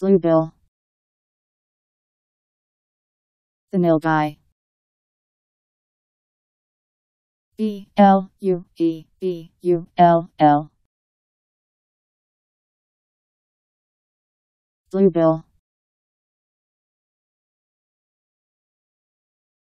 Bluebill The Nilgai B L U E B U L L Bluebill